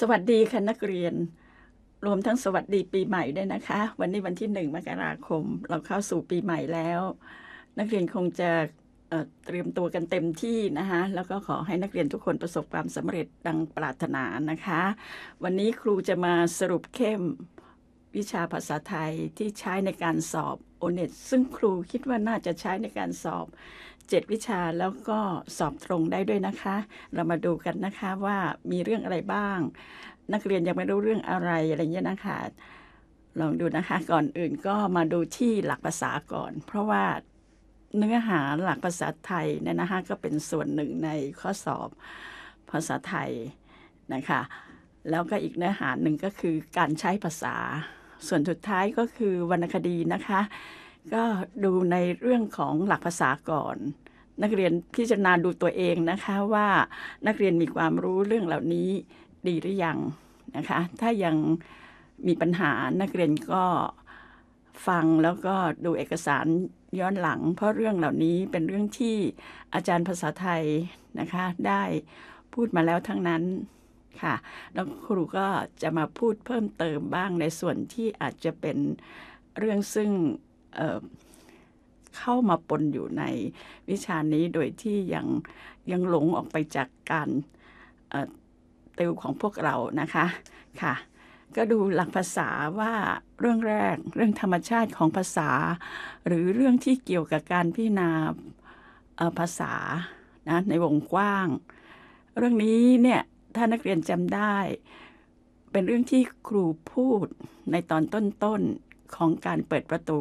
สวัสดีค่ะนักเรียนรวมทั้งสวัสดีปีใหม่ด้วยนะคะ วันนี้วันที่หนึ่งมกราคมเราเข้าสู่ปีใหม่แล้ว นักเรียนคงจะเตรียมตัวกันเต็มที่นะคะแล้วก็ขอให้นักเรียนทุกคนประสบความสำเร็จดังปรารถนานะคะ วันนี้ครูจะมาสรุปเข้มวิชาภาษาไทยที่ใช้ในการสอบโอเน็ตซึ่งครูคิดว่าน่าจะใช้ในการสอบ7วิชาแล้วก็สอบตรงได้ด้วยนะคะ เรามาดูกันนะคะว่ามีเรื่องอะไรบ้าง นักเรียนยังไม่รู้เรื่องอะไรอะไรเงี้ยนะคะลองดูนะคะก่อนอื่นก็มาดูที่หลักภาษาก่อน เพราะว่าเนื้อหาหลักภาษาไทยเนี่ยนะคะก็เป็นส่วนหนึ่งในข้อสอบภาษาไทยนะคะแล้วก็อีกเนื้อหาหนึ่งก็คือการใช้ภาษาส่วนสุดท้ายก็คือวรรณคดีนะคะ ก็ดูในเรื่องของหลักภาษาก่อน นักเรียนพิจารณาดูตัวเองนะคะว่านักเรียนมีความรู้เรื่องเหล่านี้ดีหรือยังนะคะ ถ้ายังมีปัญหา นักเรียนก็ฟังแล้วก็ดูเอกสารย้อนหลัง เพราะเรื่องเหล่านี้เป็นเรื่องที่อาจารย์ภาษาไทยนะคะ ได้พูดมาแล้วทั้งนั้นค่ะแล้วครูก็จะมาพูดเพิ่มเติมบ้างในส่วนที่อาจจะเป็นเรื่องซึ่งเเข้ามาปนอยู่ในวิชานี้โดยที่ยังยังหลงออกไปจากการเติวของพวกเรานะคะ ค่ะ ก็ดูหลักภาษาว่าเรื่องแรกเรื่องธรรมชาติของภาษา หรือเรื่องที่เกี่ยวกับการพิจารณาภาษานะในวงกว้าง เรื่องนี้เนี่ยถ้านักเรียนจำได้เป็นเรื่องที่ครูพูดในตอนต้นๆของการเปิดประตู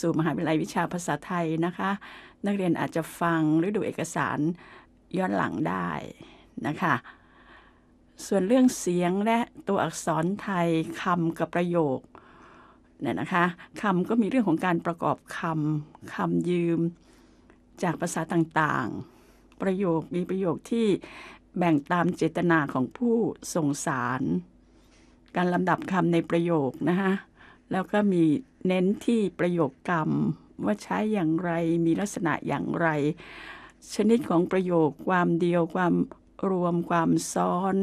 สู่มหาวิทยาลัยวิชาภาษาไทยนะคะ นักเรียนอาจจะฟังหรือดูเอกสารย้อนหลังได้นะคะส่วนเรื่องเสียงและตัวอักษรไทยคำกับประโยคเนี่ยนะคะคำก็มีเรื่องของการประกอบคำคำยืม จากภาษาต่างๆ ประโยคมีประโยคที่แบ่งตามเจตนาของผู้ส่งสาร การลำดับคำในประโยคนะคะ แล้วก็มีเน้นที่ประโยคกรรมว่าใช้อย่างไร มีลักษณะอย่างไร ชนิดของประโยคความเดียวความรวมความซ้อน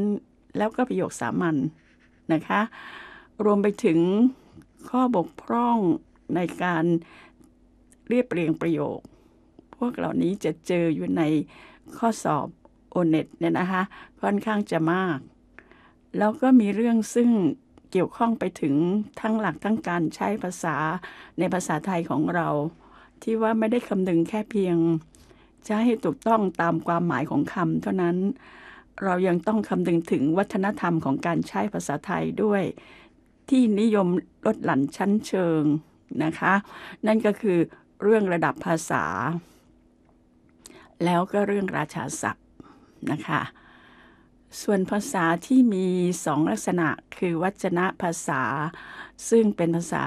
แล้วก็ประโยคสามัญนนะคะ รวมไปถึงข้อบกพร่องในการเรียบเรียงประโยค พวกเหล่านี้จะเจออยู่ในข้อสอบโอเน็ตเนี่ยนะคะ ค่อนข้างจะมากแล้วก็มีเรื่องซึ่งเกี่ยวข้องไปถึงทั้งหลักทั้งการใช้ภาษาในภาษาไทยของเรา ที่ว่าไม่ได้คำนึงแค่เพียงจะให้ถูกต้องตามความหมายของคำเท่านั้นเรายังต้องคำนึงถึงวัฒนธรรมของการใช้ภาษาไทยด้วย ที่นิยมลดหลั่นชั้นเชิงนะคะนั่นก็คือเรื่องระดับภาษา แล้วก็เรื่องราชาศัพท์นะคะส่วนภาษาที่มีสองลักษณะคือวัจนะภาษาซึ่งเป็นภาษา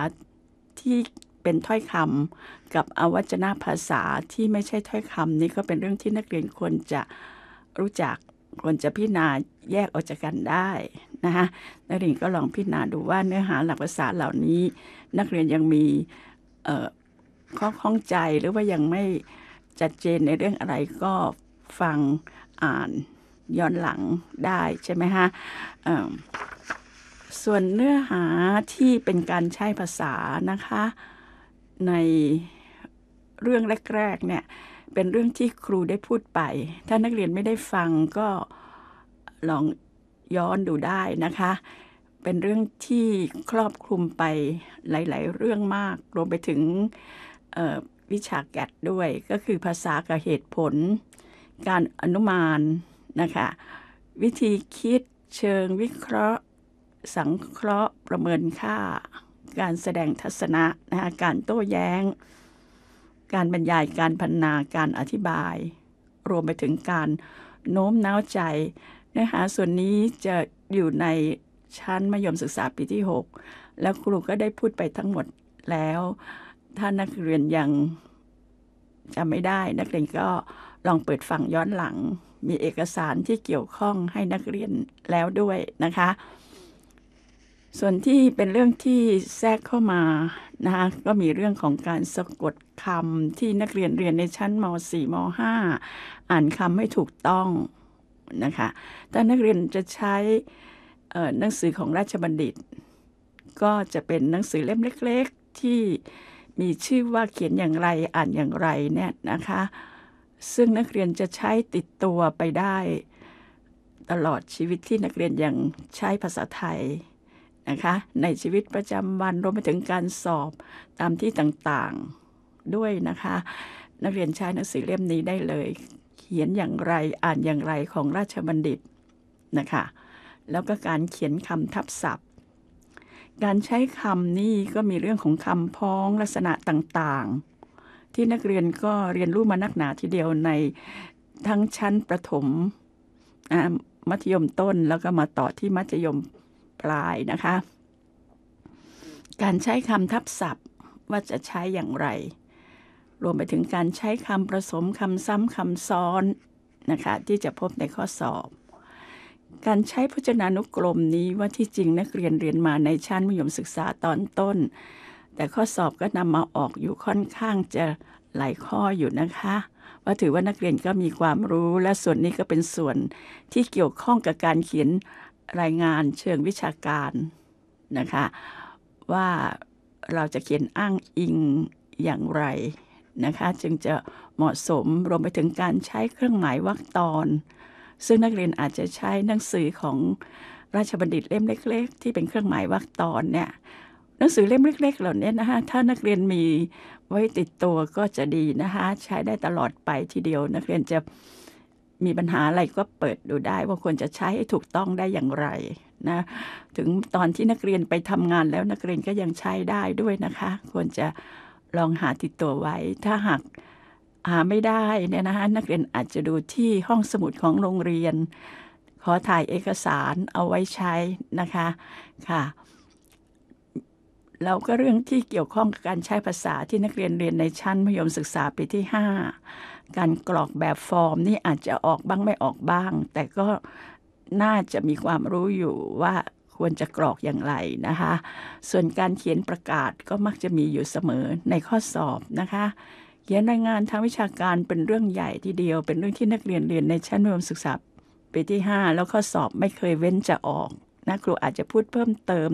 ที่เป็นถ้อยคำกับอวัจนะภาษาที่ไม่ใช่ถ้อยคำนี่ก็เป็นเรื่องที่นักเรียนควรจะรู้จักควรจะพิจารณาแยกออกจากกันได้นะคะนักเรียนก็ลองพิจารณาดูว่าเนื้อหาหลักภาษาเหล่านี้ นักเรียนยังมีข้อข้องใจหรือว่ายังไม่จัดเจนในเรื่องอะไรก็ฟังอ่านย้อนหลังได้ใช่ไหมฮะส่วนเนื้อหาที่เป็นการใช้ภาษานะคะ ในเรื่องแรกๆเนี่ย เป็นเรื่องที่ครูได้พูดไป ถ้านักเรียนไม่ได้ฟังก็ลองย้อนดูได้นะคะ เป็นเรื่องที่ครอบคลุมไปหลายๆ เรื่องมากรวมไปถึงวิชาแกดด้วยก็คือภาษากับเหตุผลการอนุมานนะคะวิธีคิดเชิงวิเคราะห์สังเคราะห์ประเมินค่า การแสดงทัศนะนะคะการโต้แย้ง การบรรยายการพันนาการอธิบาย รวมไปถึงการโน้มน้าวใจนะคะส่วนนี้จะอยู่ในชั้นมัธยมศึกษาปีที่ 6 แล้วครูก็ได้พูดไปทั้งหมดแล้ว ถ้านักเรียนยังจำไม่ได้นักเรียนก็ลองเปิดฟังย้อนหลังมีเอกสารที่เกี่ยวข้องให้นักเรียนแล้วด้วยนะคะ ส่วนที่เป็นเรื่องที่แทรกเข้ามานะคะก็มีเรื่องของการสะกดคำที่นักเรียนเรียนในชั้นม .4 ม .5 อ่านคำให้ถูกต้องนะคะถ้านักเรียนจะใช้หนังสือของราชบัณฑิต ก็จะเป็นหนังสือเล่มเล็ก ๆ ที่มีชื่อว่าเขียนอย่างไรอ่านอย่างไรเนี่ยนะคะซึ่งนักเรียนจะใช้ติดตัวไปได้ตลอดชีวิตที่นักเรียนยังใช้ภาษาไทยนะคะในชีวิตประจำวันรวมไปถึงการสอบตามที่ต่างๆด้วยนะคะ นักเรียนใช้หนังสือเล่มนี้ได้เลย เขียนอย่างไรอ่านอย่างไรของราชบัณฑิตนะคะแล้วก็การเขียนคำทับศัพท์ การใช้คำนี่ก็มีเรื่องของคำพ้องลักษณะต่างๆที่นักเรียนก็เรียนรู้มานักหนาทีเดียวในทั้งชั้นประถมมัธยมต้นแล้วก็มาต่อที่มัธยมปลายนะคะ การใช้คำทับศัพท์ว่าจะใช้อย่างไร รวมไปถึงการใช้คำผสมคำซ้ำคำซ้อนนะคะที่จะพบในข้อสอบ การใช้พจนานุกรมนี้ว่าที่จริงนักเรียนเรียนมาในชั้นมัธยมศึกษาตอนต้นแต่ข้อสอบก็นำมาออกอยู่ค่อนข้างจะหลายข้ออยู่นะคะว่าถือว่านักเรียนก็มีความรู้และส่วนนี้ก็เป็นส่วนที่เกี่ยวข้องกับการเขียนรายงานเชิงวิชาการนะคะ ว่าเราจะเขียนอ้างอิงอย่างไรนะคะ จึงจะเหมาะสมรวมไปถึงการใช้เครื่องหมายวรรคตอน ซึ่งนักเรียนอาจจะใช้หนังสือของราชบัณฑิตเล่มเล็กๆ ที่เป็นเครื่องหมายวรรคตอนเนี่ยหนังสือเล่มเล็ก ๆ เหล่านี้นะคะ ถ้านักเรียนมีไว้ติดตัวก็จะดีนะคะ ใช้ได้ตลอดไปทีเดียว นักเรียนจะมีปัญหาอะไรก็เปิดดูได้ ว่าควรจะใช้ให้ถูกต้องได้อย่างไรนะ ถึงตอนที่นักเรียนไปทำงานแล้วนักเรียนก็ยังใช้ได้ด้วยนะคะ ควรจะลองหาติดตัวไว้ ถ้าหากหาไม่ได้เนี่ยนะคะ นักเรียนอาจจะดูที่ห้องสมุดของโรงเรียน ขอถ่ายเอกสารเอาไว้ใช้นะคะ ค่ะแล้วก็เรื่องที่เกี่ยวข้องกับการใช้ภาษาที่นักเรียนเรียนในชั้นมัธยมศึกษาปีที่ 5 การกรอกแบบฟอร์มนี่อาจจะออกบ้างไม่ออกบ้าง แต่ก็น่าจะมีความรู้อยู่ว่าควรจะกรอกอย่างไรนะคะส่วนการเขียนประกาศก็มักจะมีอยู่เสมอในข้อสอบนะคะเขียนรายงานทางวิชาการเป็นเรื่องใหญ่ทีเดียว เป็นเรื่องที่นักเรียนเรียนในชั้นมัธยมศึกษาปีที่ 5 แล้วข้อสอบไม่เคยเว้นจะออกนะครูอาจจะพูดเพิ่มเติม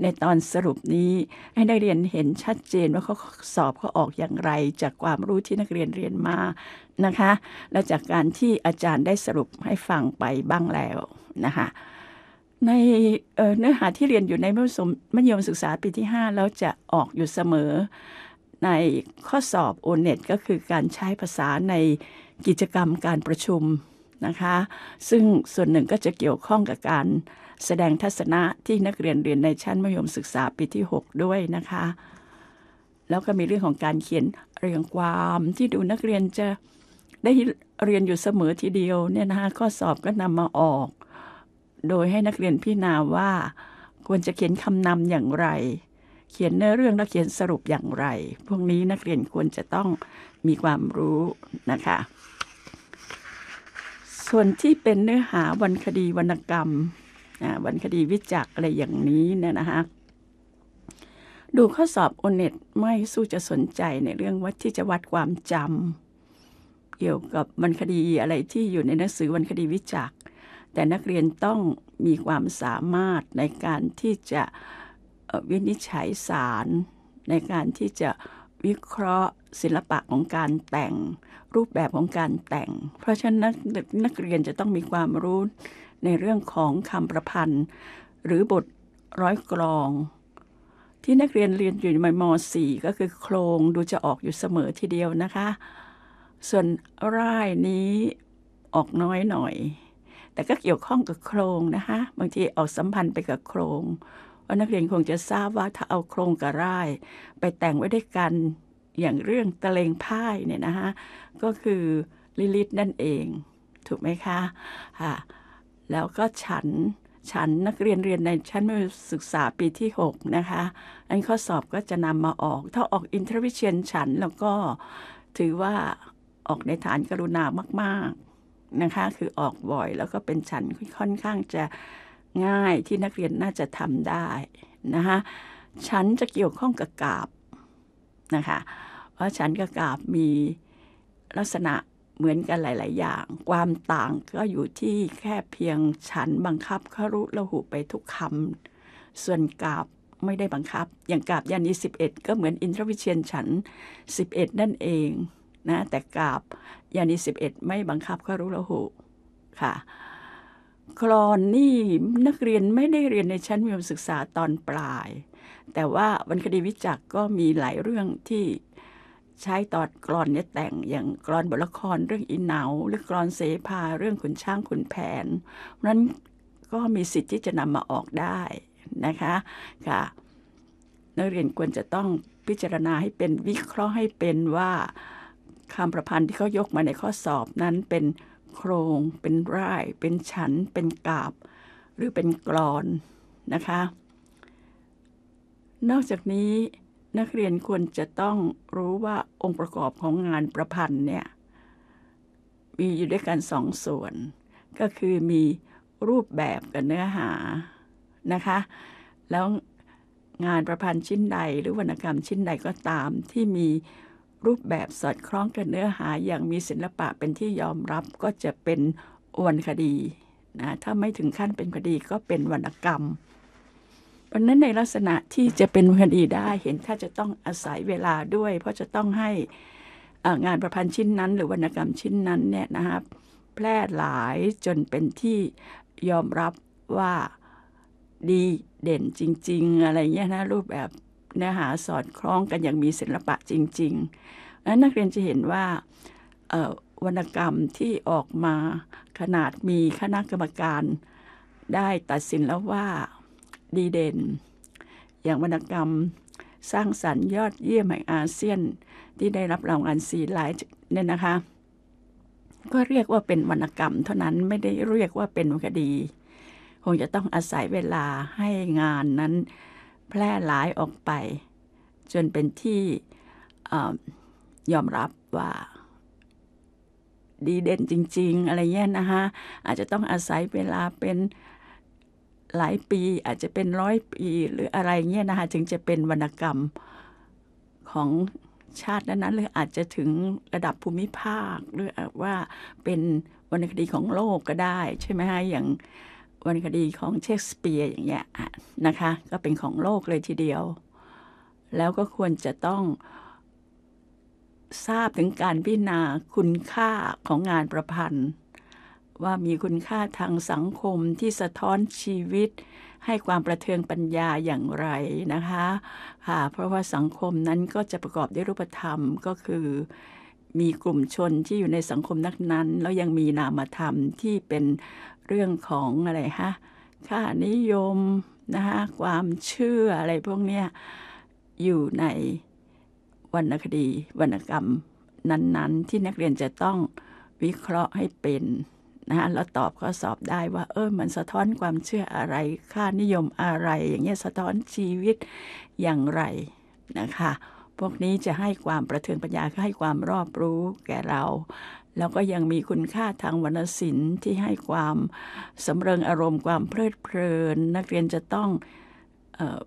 ในตอนสรุปนี้ให้นักเรียนเห็นชัดเจนว่าเขาสอบเขาออกอย่างไร จากความรู้ที่นักเรียนเรียนมานะคะและจากการที่อาจารย์ได้สรุปให้ฟังไปบ้างแล้วนะคะในเนื้อหาที่เรียนอยู่ในมัธยมศึกษาปีที่ 5 แล้วจะออกอยู่เสมอ ในข้อสอบโอเน็ตก็คือการใช้ภาษาในกิจกรรมการประชุมนะคะซึ่งส่วนหนึ่งก็จะเกี่ยวข้องกับการแสดงทัศนะที่นักเรียนเรียนในชั้นมัธยมศึกษาปีที่ 6 ด้วยนะคะ แล้วก็มีเรื่องของการเขียนเรียงความที่ดูนักเรียนจะได้เรียนอยู่เสมอทีเดียว เนี่ยนะคะข้อสอบก็นำมาออก โดยให้นักเรียนพิจารณาว่าควรจะเขียนคำนำอย่างไร เขียนเนื้อเรื่องและเขียนสรุปอย่างไร พวกนี้นักเรียนควรจะต้องมีความรู้นะคะ ส่วนที่เป็นเนื้อหาวันคดีวรรณกรรมวันคดีวิจักอะไรอย่างนี้นะนะคะ ดูข้อสอบโอเน็ตไม่สู้จะสนใจในเรื่องวัดที่จะวัดความจำเกี่ยวกับวันคดีอะไรที่อยู่ในหนังสือวันคดีวิจัก แต่นักเรียนต้องมีความสามารถในการที่จะวินิจฉัยสารในการที่จะวิเคราะห์ศิลปะของการแต่งรูปแบบของการแต่ง เพราะฉะนั้นนักเรียนจะต้องมีความรู้ในเรื่องของคำประพันธ์ หรือบทร้อยกรอง ที่นักเรียนเรียนอยู่ในม .4 ก็คือโครงดูจะออกอยู่เสมอทีเดียวนะคะ ส่วนร่ายนี้ออกน้อยหน่อย แต่ก็เกี่ยวข้องกับโครงนะคะ บางทีออกสัมพันธ์ไปกับโครงว่านักเรียนคงจะทราบว่าถ้าเอาโครงกับร่าย ไปแต่งไว้ด้วยกันอย่างเรื่องตะเลงพ่ายเนี่ยนะคะ ก็คือลิลิตนั่นเอง ถูกไหมคะค่ะแล้วก็ฉันฉันนักเรียนเรียนในชั้นมศึกษาปีที่6นะคะ อันข้อสอบก็จะนำมาออก ถ้าออกอินเทอร์วิเชียนฉันแล้วก็ถือว่าออกในฐานกรุณามากๆนะคะคือออกบ่อยแล้วก็เป็นฉันค่อนข้างจะง่ายที่นักเรียนน่าจะทำได้นะคะฉันจะเกี่ยวข้องกับกาบนะคะเพราะฉันกับกาบมีลักษณะเหมือนกันหลาย ๆ อย่าง ความต่างก็อยู่ที่แค่เพียงฉันบังคับครุละหุไปทุกคำส่วนกาบไม่ได้บังคับอย่างกาบยานี11ก็เหมือนอินทรวิเชียนฉัน 11 นั่นเองนะแต่กาบยานี11 ไม่บังคับครุละหุค่ะคลอนนี่นักเรียนไม่ได้เรียนในชั้นมิทยมศึกษาตอนปลาย แต่ว่าวรรคดีวิจักก็มีหลายเรื่องที่ใช้ตอดกรอนเนี่ยแต่งอย่างกรอนบทละครเรื่องอินเหนา หรือกรอนเสภาเรื่องขุนช่างขุนแผนนั้นก็มีสิทธิ์ที่จะนำมาออกได้นะคะค่ะนักเรียนควรจะต้องพิจารณาให้เป็นวิเคราะห์ให้เป็นว่าคำประพันธ์ที่เขายกมาในข้อสอบนั้นเป็นโครง เป็นร่ายเป็นฉันเป็นกาบ หรือเป็นกรอนนะคะ นอกจากนี้นักเรียนควรจะต้องรู้ว่าองค์ประกอบของงานประพันธ์เนี่ยมีอยู่ด้วยกันสองส่วน ก็คือมีรูปแบบกับเนื้อหานะคะแล้วงานประพันธ์ชิ้นใดหรือวรรณกรรมชิ้นใดก็ตาม ที่มีรูปแบบสอดคล้องกับเนื้อหา อย่างมีศิลปะเป็นที่ยอมรับก็จะเป็นวรรณคดีนะถ้าไม่ถึงขั้นเป็นคดีก็เป็นวรรณกรรมเพราะนั้นในลักษณะที่จะเป็นคดีได้ เห็นถ้าจะต้องอาศัยเวลาด้วย เพราะจะต้องให้งานประพันธ์ชิ้นนั้นหรือวรรณกรรมชิ้นนั้นเนี่ยนะครับแพร่หลายจนเป็นที่ยอมรับว่าดีเด่นจริงๆอะไรเงี้ยนะรูปแบบเนื้อหาสอดคล้องกันอย่างมีศิลปะจริงๆนั้นนักเรียนจะเห็นว่าวรรณกรรมที่ออกมาขนาดมีคณะกรรมการได้ตัดสินแล้วว่าดีเด่นอย่างวรรณกรรมสร้างสรรค์ยอดเยี่ยมแห่งอาเซียนที่ได้รับรางวัลสีหลายเนี่ยนะคะก็เรียกว่าเป็นวรรณกรรมเท่านั้นไม่ได้เรียกว่าเป็นคดี คงจะต้องอาศัยเวลาให้งานนั้นแพร่หลายออกไป จนเป็นที่ยอมรับว่าดีเด่นจริง ๆ อะไรเงี้ยนะคะอาจจะต้องอาศัยเวลาเป็นหลายปีอาจจะเป็นร้อยปีหรืออะไรเงี้ยนะคะจึงจะเป็นวรรณกรรมของชาตินั้นๆหรืออาจจะถึงระดับภูมิภาคหรือว่าเป็นวรรณคดีของโลกก็ได้ใช่ไหมฮะอย่างวรรณคดีของเชคสเปียร์อย่างเงี้ยนะคะก็เป็นของโลกเลยทีเดียว แล้วก็ควรจะต้องทราบถึงการพิจารณาคุณค่าของงานประพันธ์ว่ามีคุณค่าทางสังคมที่สะท้อนชีวิต ให้ความประเทืองปัญญาอย่างไรนะคะค่ะเพราะว่าสังคมนั้นก็จะประกอบด้วยรูปธรรมก็คือมีกลุ่มชนที่อยู่ในสังคมนักนั้นแล้วยังมีนามธรรมที่เป็นเรื่องของอะไรฮะค่านิยมนะคะความเชื่ออะไรพวกเนี้ยอยู่ในวรรณคดีวรรณกรรมนั้นๆ ที่นักเรียนจะต้องวิเคราะห์ให้เป็นนะแล้วตอบข้อสอบได้ว่าเออมันสะท้อนความเชื่ออะไรค่านิยมอะไร อย่างเงี้ยสะท้อนชีวิตอย่างไรนะคะพวกนี้จะให้ความประเทืองปัญญาให้ความรอบรู้แก่เราแล้วก็ยังมีคุณค่าทางวรรณศิลป์ที่ให้ความสำเริงอารมณ์ความเพลิดเพลิน นักเรียนจะต้องออ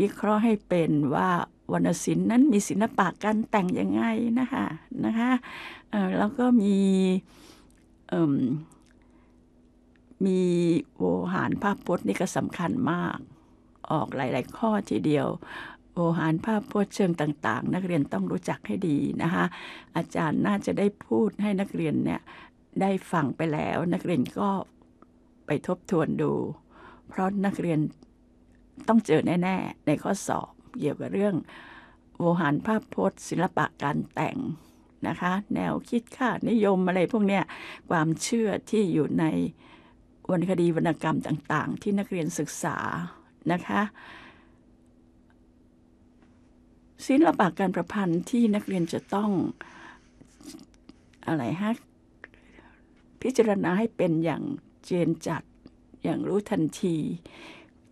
วิเคราะห์ให้เป็นว่าวรรณศิลป์นั้นมีศิลปะการแต่งยังไงนะคะนะคะแล้วก็มีมีโวหารภาพพจน์นี่ก็สำคัญมาก ออกหลาย ๆ ข้อทีเดียว โวหารภาพพจน์เชิงต่าง ๆ นักเรียนต้องรู้จักให้ดีนะคะ อาจารย์น่าจะได้พูดให้นักเรียนเนี่ยได้ฟังไปแล้ว นักเรียนก็ไปทบทวนดู เพราะนักเรียนต้องเจอแน่ๆในข้อสอบเกี่ยวกับเรื่อง โวหารภาพพจน์ ศิลปะการแต่งนะคะ แนวคิดค่านิยมอะไรพวกเนี้ยความเชื่อที่อยู่ในวรรณคดีวรรณกรรมต่าง ๆ ที่นักเรียนศึกษานะคะศิละปะการประพันธ์ที่นักเรียนจะต้องอะไรฮะพิจารณาให้เป็นอย่างเจนจัดอย่างรู้ทันที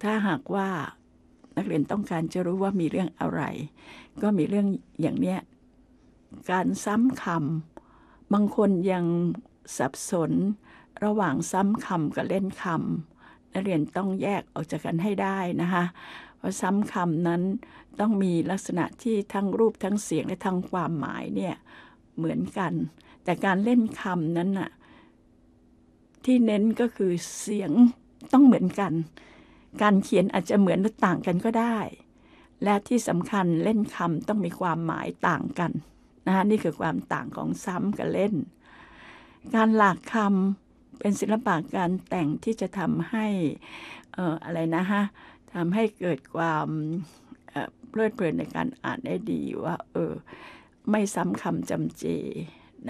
ถ้าหากว่านักเรียนต้องการจะรู้ว่ามีเรื่องอะไร ก็มีเรื่องอย่างเนี้ยการซ้ำคำบางคนยังสับสนระหว่างซ้ำคำกับเล่นคำนักเรียนต้องแยกออกจากกันให้ได้นะคะเพราะ ซ้ำคำนั้นต้องมีลักษณะที่ทั้งรูปทั้งเสียงและทั้งความหมายเนี่ยเหมือนกัน แต่การเล่นคำนั้นน่ะที่เน้นก็คือเสียงต้องเหมือนกัน การเขียนอาจจะเหมือนหรือต่างกันก็ได้ และที่สำคัญเล่นคำต้องมีความหมายต่างกันนะคะนี่คือความต่างของซ้ำกับเล่น การหลากคำเป็นศิลปะการแต่งที่จะทำให้อะไรนะฮะทำให้เกิดความเพลิดเพลินในการอ่านได้ดีว่าเออไม่ซ้ำคำจำเจ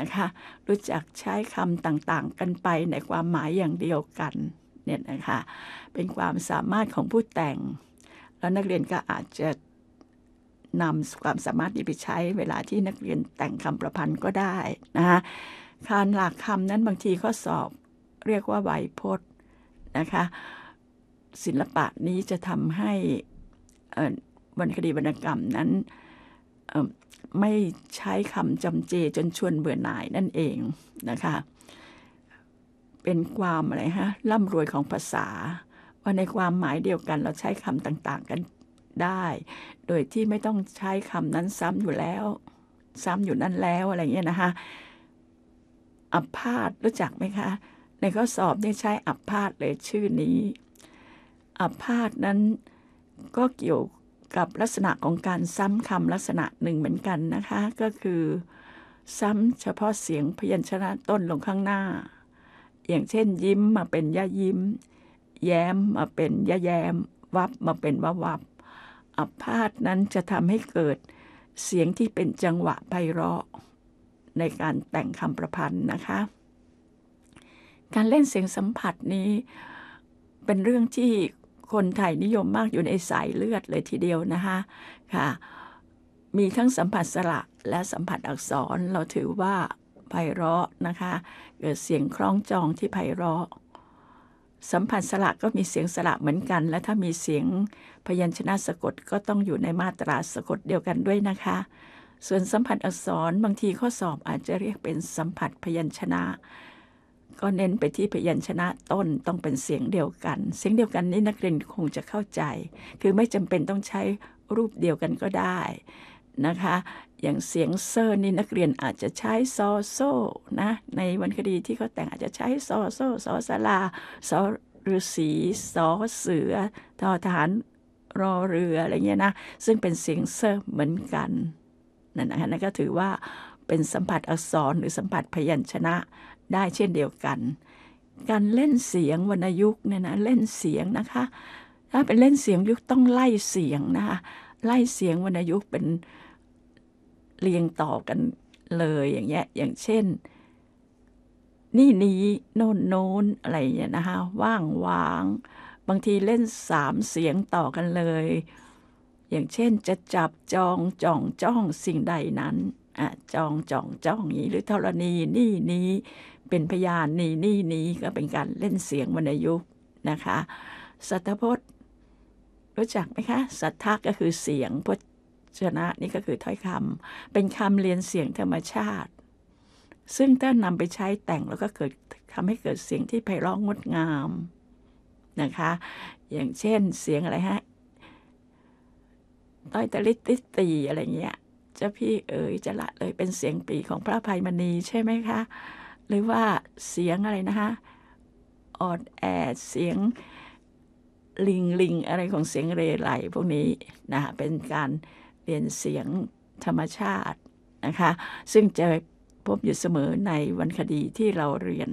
นะคะรู้จักใช้คำต่างๆกันไปในความหมายอย่างเดียวกันเนี่ยนะคะเป็นความสามารถของผู้แต่ง แล้วนักเรียนก็อาจจะนำความสามารถนี้ไปใช้เวลาที่นักเรียนแต่งคำประพันธ์ก็ได้นะคะการหลักคำนั้นบางทีข้อสอบเรียกว่าไวโพจน์นะคะ ศิลปะนี้จะทำให้วรรณคดีวรรณกรรมนั้นไม่ใช้คำจำเจจนชวนเบื่อหน่ายนั่นเองนะคะ เป็นความอะไรฮะร่ำรวยของภาษา ว่าในความหมายเดียวกันเราใช้คำต่าง ๆ กันได้ โดยที่ไม่ต้องใช้คำนั้นซ้ำอยู่แล้ว ซ้ำอยู่นั่นแล้วอะไรเงี้ยนะคะอภาตรู้จักไหมคะในข้อสอบเนี่ยใช้อัพพาธเลยชื่อนี้ อัพพาธนั้น ก็เกี่ยวกับลักษณะของการซ้ำคำลักษณะหนึ่งเหมือนกันนะคะ ก็คือ ซ้ำเฉพาะเสียงพยัญชนะต้นลงข้างหน้า อย่างเช่น ยิ้มมาเป็นย่ายิ้ม แย้มมาเป็นย่าแย้มวับมาเป็นวับวับอัพพาธนั้นจะทำให้เกิดเสียงที่เป็นจังหวะไพเราะ ในการแต่งคำประพันธ์นะคะการเล่นเสียงสัมผัสนี้เป็นเรื่องที่คนไทยนิยมมากอยู่ในสายเลือดเลยทีเดียวนะคะค่ะมีทั้งสัมผัสสระและสัมผัสอักษรเราถือว่าไพเราะนะคะเกิดเสียงคล้องจองที่ไพเราะ สัมผัสสระก็มีเสียงสระเหมือนกัน และถ้ามีเสียงพยัญชนะสะกดก็ต้องอยู่ในมาตราสะกดเดียวกันด้วยนะคะ ส่วนสัมผัสอักษรบางทีข้อสอบอาจจะเรียกเป็นสัมผัสพยัญชนะก็เน้นไปที่พยัญชนะต้นต้องเป็นเสียงเดียวกัน เสียงเดียวกันนี้นักเรียนคงจะเข้าใจ คือไม่จำเป็นต้องใช้รูปเดียวกันก็ได้นะคะ อย่างเสียงเซอร์นี่นักเรียนอาจจะใช้ซอโซนะในวันคดีที่เขาแต่งอาจจะใช้ซอโซซอสลาซอฤาษีซอเสือทอทหารรอเรืออะไรเงี้ยนะซึ่งเป็นเสียงเซอร์เหมือนกันนั่นนะคะนั่นก็ถือว่าเป็นสัมผัสอักษรหรือสัมผัสพยัญชนะได้เช่นเดียวกัน การเล่นเสียงวรรณยุกเนี่ยนะเล่นเสียงนะคะ ถ้าเป็นเล่นเสียงยุคต้องไล่เสียงนะคะ ไล่เสียงวรรณยุกเป็นเรียงต่อกันเลยอย่างเงี้ยอย่างเช่น นี่นี้โน่นโน้นอะไรเงี้ยนะคะว่างวาง บางทีเล่นสามเสียงต่อกันเลย อย่างเช่นจะจับจองจองจ้องสิ่งใดนั้นอ่ะจองจองจ้องนี้ หรือธรณีนี่นี้เป็นพยานนี่นี่นี้ก็เป็นการเล่นเสียงวรรณยุกนะคะสัทพจน์ รู้จักไหมคะ สัทธาก็คือเสียงพจนะนี่ก็คือถ้อยคำเป็นคำเรียนเสียงธรรมชาติ ซึ่งถ้านำไปใช้แต่งแล้วก็เกิดทำให้เกิดเสียงที่ไพเราะงดงามนะคะ อย่างเช่นเสียงอะไรฮะต้อยตะลิติตีอะไรเงี้ยเจ้าพี่เอ๋ยจะละเลยเป็นเสียงปีของพระภัยมณีใช่ไหมคะหรือว่าเสียงอะไรนะคะออดแอดเสียงลิงลิงอะไรของเสียงเรไหลพวกนี้นะคะเป็นการเรียนเสียงธรรมชาตินะคะซึ่งจะพบอยู่เสมอในวันคดีที่เราเรียน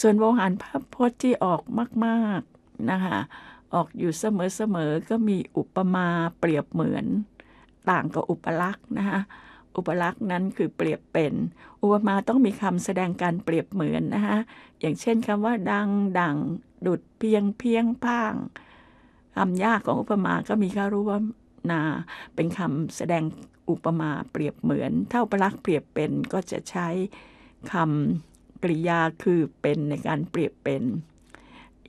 ส่วนวงหารภาพพจน์ที่ออกมากๆนะคะออกอยู่เสมอ ๆ ก็มีอุปมา เปรียบเหมือนต่างกับอุปลักษณ์นะคะอุปลักษณ์นั้นคือเปรียบเป็น อุปมาต้องมีคำแสดงการเปรียบเหมือนนะคะอย่างเช่นคำว่า ดังดังดุดเพียงเพียงพางคำยากของอุปมาก็มีการู้ว่านา เป็นคำแสดงอุปมาเปรียบเหมือนถ้าอุปลักษณ์เปรียบเป็นก็จะใช้คำกริยาคือเป็นในการเปรียบเป็น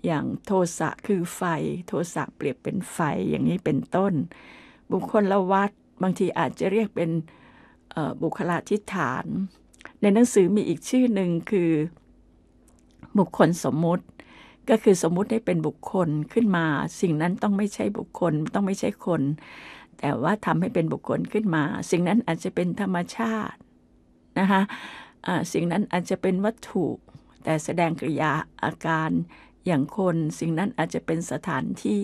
อย่างโทสะคือไฟ โทสะเปรียบเป็นไฟอย่างนี้เป็นต้น บุคคลละวัดบางทีอาจจะเรียกเป็นบุคลาธิฐาน ในหนังสือมีอีกชื่อหนึ่งคือ บุคคลสมมุติ ก็คือสมมุติให้เป็นบุคคลขึ้นมา สิ่งนั้นต้องไม่ใช่บุคคลต้องไม่ใช่คน แต่ว่าทำให้เป็นบุคคลขึ้นมา สิ่งนั้นอาจจะเป็นธรรมชาตินะคะสิ่งนั้นอาจจะเป็นวัตถุ แต่แสดงกริยาอาการอย่างคน สิ่งนั้นอาจจะเป็นสถานที่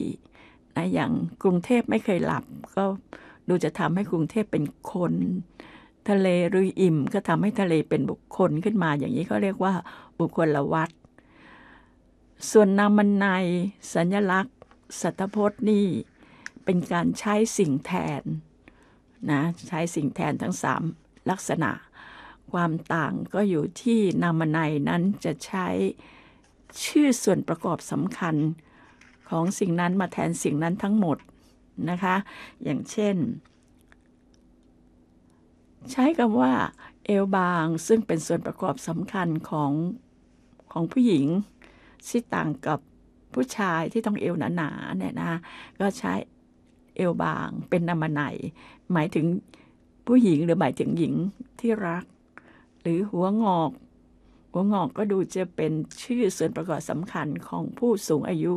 นะอย่างกรุงเทพไม่เคยหลับ ก็ดูจะทำให้กรุงเทพเป็นคนทะเลรุยอิ่มก็ทำให้ทะเลเป็นบุคคลขึ้นมาอย่างนี้เขาเรียกว่า บุคคลละวัดส่วนนามนในสัญลักษณ์สัตพจน์นี่เป็นการใช้สิ่งแทนนะใช้สิ่งแทนทั้งสามลักษณะ ความต่างก็อยู่ที่นามนในนั้นจะใช้ชื่อส่วนประกอบสำคัญของสิ่งนั้นมาแทนสิ่งนั้นทั้งหมดนะคะ อย่างเช่นใช้คำว่าเอวบางซึ่งเป็นส่วนประกอบสำคัญของของผู้หญิงที่ต่างกับผู้ชายที่ต้องเอวหนาๆเนี่ยนะ ก็ใช้เอวบางเป็นนามาไหนหมายถึงผู้หญิงหรือหมายถึงหญิงที่รัก หรือหัวงอก หัวงอกก็ดูจะเป็นชื่อส่วนประกอบสำคัญของผู้สูงอายุ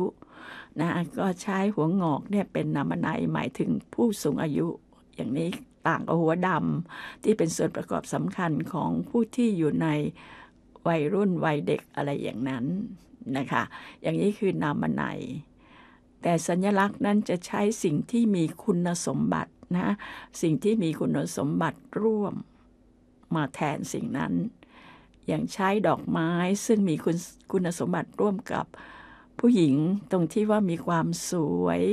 นะก็ใช้หัวงอกเนี่ยเป็นนามาไหนหมายถึงผู้สูงอายุอย่างนี้ต่างกับหัวดำที่เป็นส่วนประกอบสำคัญของผู้ที่อยู่ในวัยรุ่นวัยเด็กอะไรอย่างนั้นนะคะอย่างนี้คือนามนไนแต่สัญลักษณ์นั้นจะใช้สิ่งที่มีคุณสมบัตินะสิ่งที่มีคุณสมบัติร่วม มาแทนสิ่งนั้น อย่างใช้ดอกไม้ซึ่งมีคุณคุณสมบัติร่วมกับผู้หญิงตรงที่ว่ามีความสวย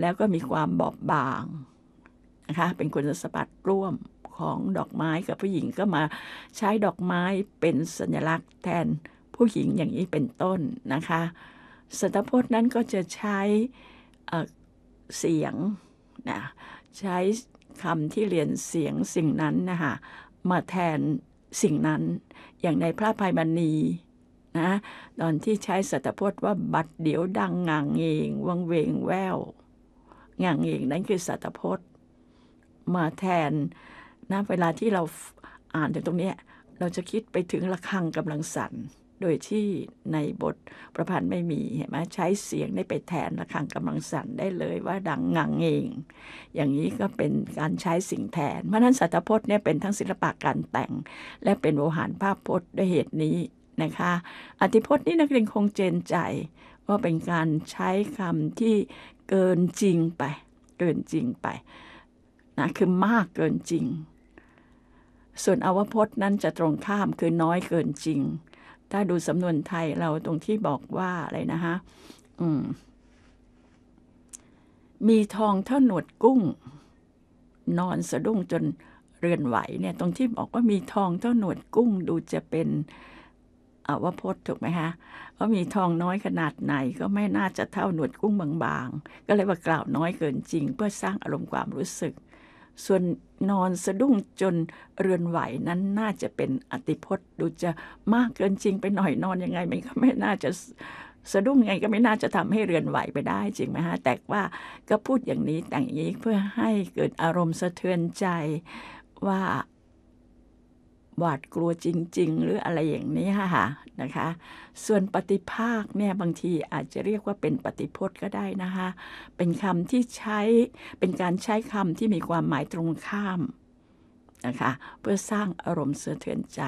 แล้วก็มีความบอบบางนะคะ เป็นคุณสมบัติร่วมของดอกไม้กับผู้หญิงก็มาใช้ดอกไม้เป็นสัญลักษณ์แทนผู้หญิงอย่างนี้เป็นต้นนะคะสัตพจน์นั้นก็จะใช้เสียงนะใช้คำที่เรียนเสียงสิ่งนั้นนะคะมาแทนสิ่งนั้น อย่างในพระภัยมณีนะ ตอนที่ใช้สัตพจน์ว่าบัดเดี๋ยวดังงางเงงวังเวงแววงางเงงนั้นคือสัตพจน์มาแทนนะเวลาที่เราอ่านจึงตรงนี้เราจะคิดไปถึงระฆังกำลังสั่นโดยที่ในบทประพันธ์ไม่มีเห็นไหมใช้เสียงได้ไปแทนระฆังกำลังสั่นได้เลยว่าดังงังเอง อย่างนี้ก็เป็นการใช้สิ่งแทนเพราะนั้นสัตพจน์เนี่ยเป็นทั้งศิลปะการแต่ง และเป็นโวหารภาพพจน์ด้วยเหตุนี้นะคะอธิพจน์นี่นักเรียนคงเจนใจว่าเป็นการใช้คำที่เกินจริงไป เกินจริงไปนะคือมากเกินจริง ส่วนอวพจน์นั้นจะตรงข้ามคือน้อยเกินจริง ถ้าดูสำนวนไทยเราตรงที่บอกว่าอะไรนะฮะอืม มีทองเท่าหนวดกุ้ง นอนสะดุ้งจนเรือนไหว เนี่ย ตรงที่บอกว่ามีทอง เท่าหนวดกุ้ง ดูจะเป็น อวพจน์ถูกไหมฮะว่ามีทองน้อยขนาดไหน ก็ไม่น่าจะเท่าหนวดกุ้งบางๆ ก็เลยว่ากล่าวน้อยเกินจริง เพื่อสร้างอารมณ์ความรู้สึกส่วนนอนสะดุ้งจนเรือนไหวนั้นน่าจะเป็นอติพจน์ดูจะมากเกินจริงไปหน่อยนอนยังไงมันก็ไม่น่าจะสะดุ้งไงก็ไม่น่าจะทำให้เรือนไหวไปได้จริงไหมฮะแต่ว่าก็พูดอย่างนี้แต่งอย่างนี้เพื่อให้เกิดอารมณ์สะเทือนใจว่าหวาดกลัวจริง ๆ หรืออะไรอย่างนี้ค่ะนะคะส่วนปฏิภาคเนี่ยบางทีอาจจะเรียกว่าเป็นปฏิพจน์ก็ได้นะคะเป็นคำที่ใช้เป็นการใช้คำที่มีความหมายตรงข้ามนะคะเพื่อสร้างอารมณ์เสือเทือนใจ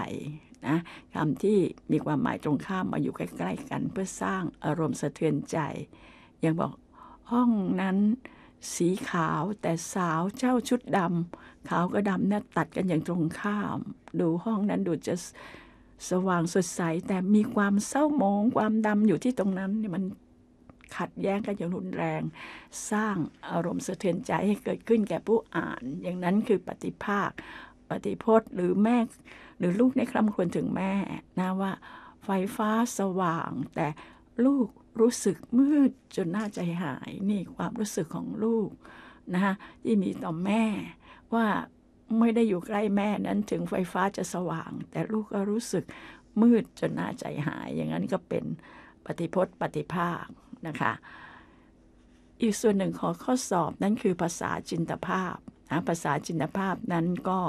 นะคำที่มีความหมายตรงข้ามมาอยู่ใกล้ๆกัน เพื่อสร้างอารมณ์สะเทือนใจยังบอกห้องนั้นสีขาวแต่สาวเจ้าชุดดำขาวก็ดำนะ่ะตัดกันอย่างตรงข้าม ดูห้องนั้นดูจะสว่างสดใสแต่มีความเศร้าหมองความดำอยู่ที่ตรงนั้นเนี่ยมันขัดแย้งกันอย่างรุนแรง สร้างอารมณ์สะเทือนใจให้เกิดขึ้นแก่ผู้อ่าน อย่างนั้นคือปฏิภาค ปฏิพจน์หรือแม่หรือลูกในคำควรถึงแม่นะว่าไฟฟ้าสว่างแต่ลูกรู้สึกมืดจนหน้าใจหายนี่ความรู้สึกของลูกนะคะที่มีต่อแม่ว่าไม่ได้อยู่ใกล้แม่นั้นถึงไฟฟ้าจะสว่าง แต่ลูกก็รู้สึกมืดจนหน้าใจหาย อย่างนั้นก็เป็นปฏิพจน์ปฏิภาคนะคะอีกส่วนหนึ่งของข้อสอบนั้นคือภาษาจินตภาพนะภาษาจินตภาพนั้นก็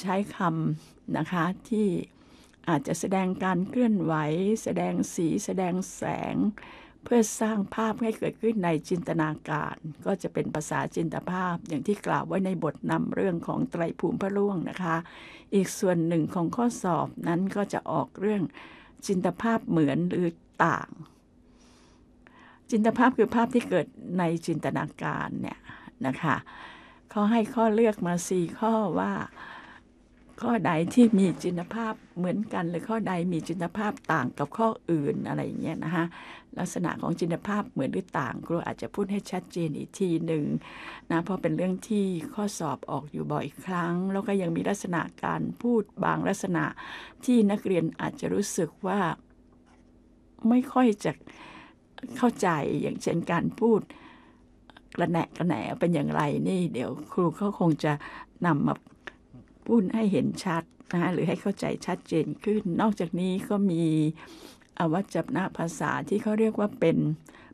ใช้คำนะคะที่อาจจะแสดงการเคลื่อนไหว แสดงสีแสดงแสงเพื่อสร้างภาพให้เกิดขึ้นในจินตนาการ ก็จะเป็นภาษาจินตภาพอย่างที่กล่าวไว้ในบทนำเรื่องของไตรภูมิพระล่วงนะคะ อีกส่วนหนึ่งของข้อสอบนั้นก็จะออกเรื่องจินตภาพเหมือนหรือต่าง จินตภาพคือภาพที่เกิดในจินตนาการเนี่ยนะคะเขาให้ข้อเลือกมา4ข้อว่าข้อใดที่มีจินภาพเหมือนกัน หรือข้อใดมีจินภาพต่างกับข้ออื่นอะไรอย่างเงี้ยนะคะลักษณะของจินภาพเหมือนหรือต่าง ครูอาจจะพูดให้ชัดเจนอีกทีหนึ่งนะเพราะเป็นเรื่องที่ข้อสอบออกอยู่บ่อยครั้ง แล้วก็ยังมีลักษณะการพูดบางลักษณะที่นักเรียนอาจจะรู้สึกว่าไม่ค่อยจะเข้าใจอย่างเช่นการพูดกระแหนกระแหนเป็นอย่างไรนี่เดี๋ยวครูเขาคงจะนำมาปุ้นให้เห็นชัดนะหรือให้เข้าใจชัดเจนขึ้น นอกจากนี้ก็มีอวัจนภาษาที่เขาเรียกว่าเป็น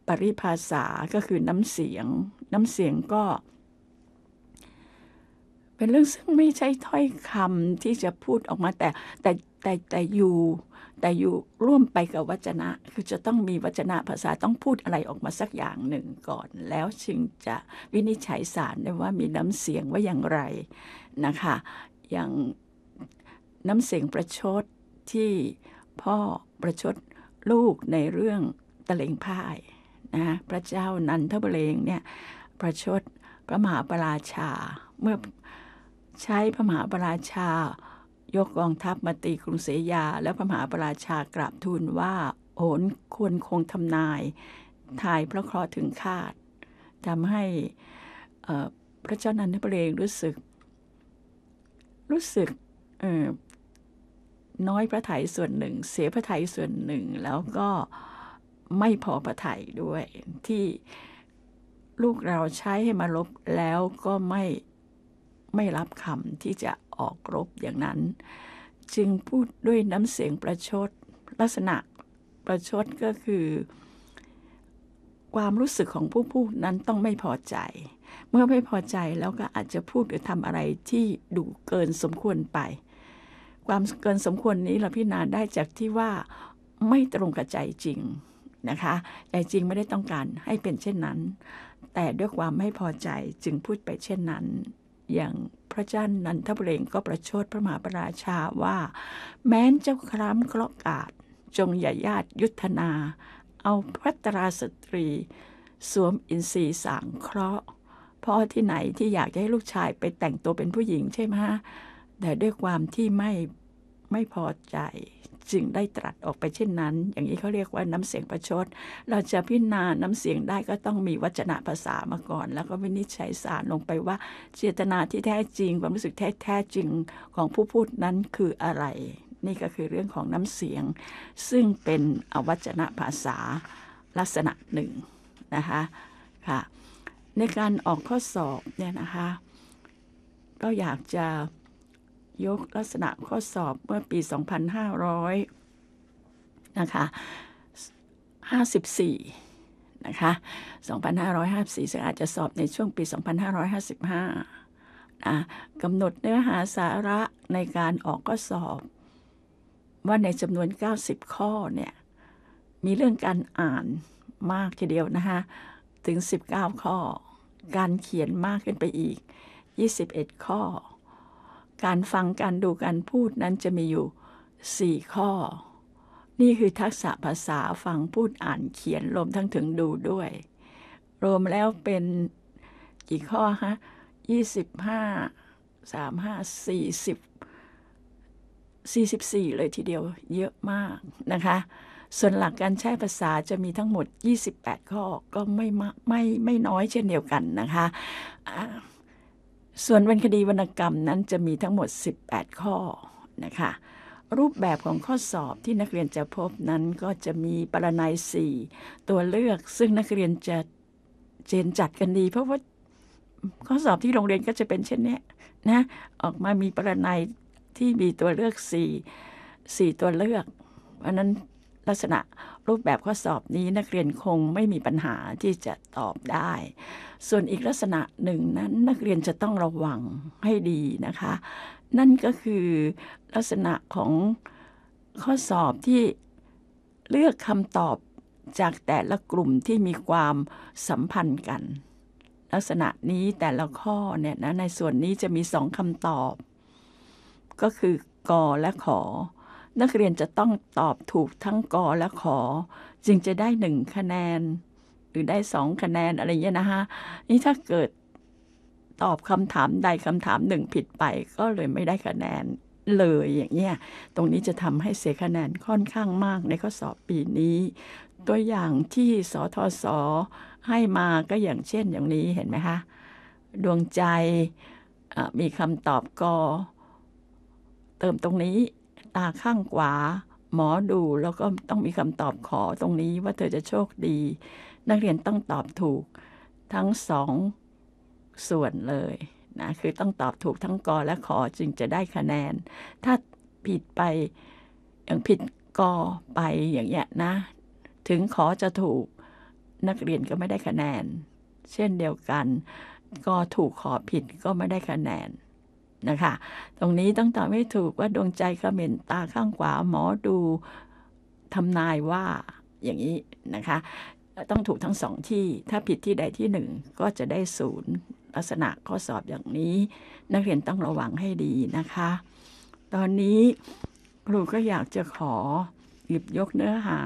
ปริภาษาก็คือน้ำเสียงน้ำเสียงก็ เป็นเรื่องซึ่งไม่ใช่ถ้อยคำที่จะพูดออกมาแต่แต่แต่ แต่อยู่แต่อยู่ร่วมไปกับวัจนะ คือจะต้องมีวัจนะภาษาต้องพูดอะไรออกมาสักอย่างหนึ่งก่อน แล้วจึงจะวินิจฉัยสารได้ว่ามีน้ำเสียงว่าอย่างไรนะคะอย่างน้ำเสียงประชดที่พ่อประชดลูกในเรื่องตะเลงพ่ายนะพระเจ้านันทบเลงเนี่ยประชดพระมหาปราชาเมื่อใช้พระมหาปราชา ยกกองทัพมาตีกรุงเสยา แล้วพระมหาปราชากราบทูลว่าโหนควรคงทำนายทายพระเคราะห์ถึงคาดทำให้พระเจ้านันทบเลงรู้สึกรู้สึกน้อยพระไถยส่วนหนึ่งเสียพระไถยส่วนหนึ่ง แล้วก็ไม่พอพระไถยด้วยที่ลูกเราใช้ให้มาลบแล้วก็ไม่ไม่รับคำที่จะออกรบอย่างนั้น จึงพูดด้วยน้ำเสียงประชดลักษณะประชดก็คือความรู้สึกของผู้พูดนั้นต้องไม่พอใจเมื่อไม่พอใจแล้วก็อาจจะพูดหรือทำอะไรที่ดุเกินสมควรไป ความเกินสมควรนี้เราพิจารณาได้จากที่ว่าไม่ตรงกับใจ จริงนะคะ ใจจริงไม่ได้ต้องการให้เป็นเช่นนั้น แต่ด้วยความไม่พอใจจึงพูดไปเช่นนั้น อย่างพระเจ้านันทบุเรงก็ประชดพระมหาปราชาว่า แม้นเจ้าครามเคราะห์กาดจงอย่าญาติ ยุทธนา เอาพระตราสตรี สวมอินทรีสางเคราะห์พ่อที่ไหนที่อยากจะให้ลูกชายไปแต่งตัวเป็นผู้หญิงใช่ไหมแต่ด้วยความที่ไม่ไม่พอใจจึงได้ตรัสออกไปเช่นนั้น อย่างนี้เขาเรียกว่าน้ำเสียงประชด เราจะพิจารณาน้ำเสียงได้ก็ต้องมีวัจนะภาษามาก่อน แล้วก็วินิจฉัยสารลงไปว่า เจตนาที่แท้จริงความรู้สึกแท้แท้จริงของผู้พูดนั้นคืออะไร นี่ก็คือเรื่องของน้ำเสียง ซึ่งเป็นอวัจนะภาษาลักษณะหนึ่งนะคะค่ะในการออกข้อสอบเนี่ยนะคะก็อยากจะยกลักษณะข้อสอบเมื่อปี 2500 นะคะ 54 นะคะ 2554ซึ่งอาจจะสอบในช่วงปี 2555นะกำหนดเนื้อหาสาระในการออกข้อสอบว่าในจำนวน 90 ข้อเนี่ยมีเรื่องการอ่านมากทีเดียวนะคะถึง 19 ข้อ การเขียนมากขึ้นไปอีก 21 ข้อ การฟัง การดู การพูดนั้นจะมีอยู่ 4 ข้อ นี่คือทักษะภาษาฟังพูดอ่านเขียน รวมทั้งถึงดูด้วย รวมแล้วเป็นกี่ข้อฮะ25 35 40 44 เลยทีเดียวเยอะมากนะคะส่วนหลักการใช้ภาษาจะมีทั้งหมด 28 ข้อ ก็ไม่ไม่ไม่น้อยเช่นเดียวกันนะคะส่วนวรรณคดีวรรณกรรมนั้นจะมีทั้งหมด 18 ข้อนะคะ รูปแบบของข้อสอบที่นักเรียนจะพบนั้นก็จะมีปรนัยสี่ตัวเลือก ซึ่งนักเรียนจะเจนจัดกันดีเพราะว่าข้อสอบที่โรงเรียนก็จะเป็นเช่นนี้นะ ออกมามีปรนัยที่มีตัวเลือกสี่สี่ตัวเลือกเพราะนั้นลักษณะรูปแบบข้อสอบนี้นักเรียนคงไม่มีปัญหาที่จะตอบได้ ส่วนอีกลักษณะหนึ่งนั้น นักเรียนจะต้องระวังให้ดีนะคะ นั่นก็คือลักษณะของข้อสอบที่เลือกคำตอบจากแต่ละกลุ่มที่มีความสัมพันธ์กัน ลักษณะนี้แต่ละข้อเนี่ยนะในส่วนนี้จะมีสองคำตอบ ก็คือกอและขอนักเรียนจะต้องตอบถูกทั้งกอและขอจึงจะได้หนึ่งคะแนน หรือได้สองคะแนนอะไรเงี้ยนะคะนี่ถ้าเกิดตอบคำถามใดคำถามหนึ่งผิดไป ก็เลยไม่ได้คะแนนเลยอย่างเงี้ยตรงนี้จะทำให้เสียคะแนนค่อนข้างมากในข้อสอบปีนี้ ตัวอย่างที่สทศให้มาก็อย่างเช่นอย่างนี้เห็นไหมคะดวงใจมีคำตอบกอเติมตรงนี้ตาข้างขวาหมอดูแล้วก็ต้องมีคำตอบขอตรงนี้ว่าเธอจะโชคดี นักเรียนต้องตอบถูกทั้งสองส่วนเลยนะคือต้องตอบถูกทั้งกอและขอจึงจะได้คะแนน ถ้าผิดไปอย่างผิดกอไปอย่างเงี้ยนะ ถึงขอจะถูกนักเรียนก็ไม่ได้คะแนน เช่นเดียวกันกอถูกขอผิดก็ไม่ได้คะแนนนะคะตรงนี้ต้องตอบให้ถูกว่าดวงใจเขม็นตาข้างขวาหมอดูทำนายว่าอย่างนี้นะคะต้องถูกทั้งสองที่ถ้าผิดที่ใดที่หนึ่ง ก็จะได้ศูนย์ลักษณะข้อสอบอย่างนี้ นักเรียนต้องระวังให้ดีนะคะ ตอนนี้ครูก็อยากจะขอหยิบยกเนื้อหา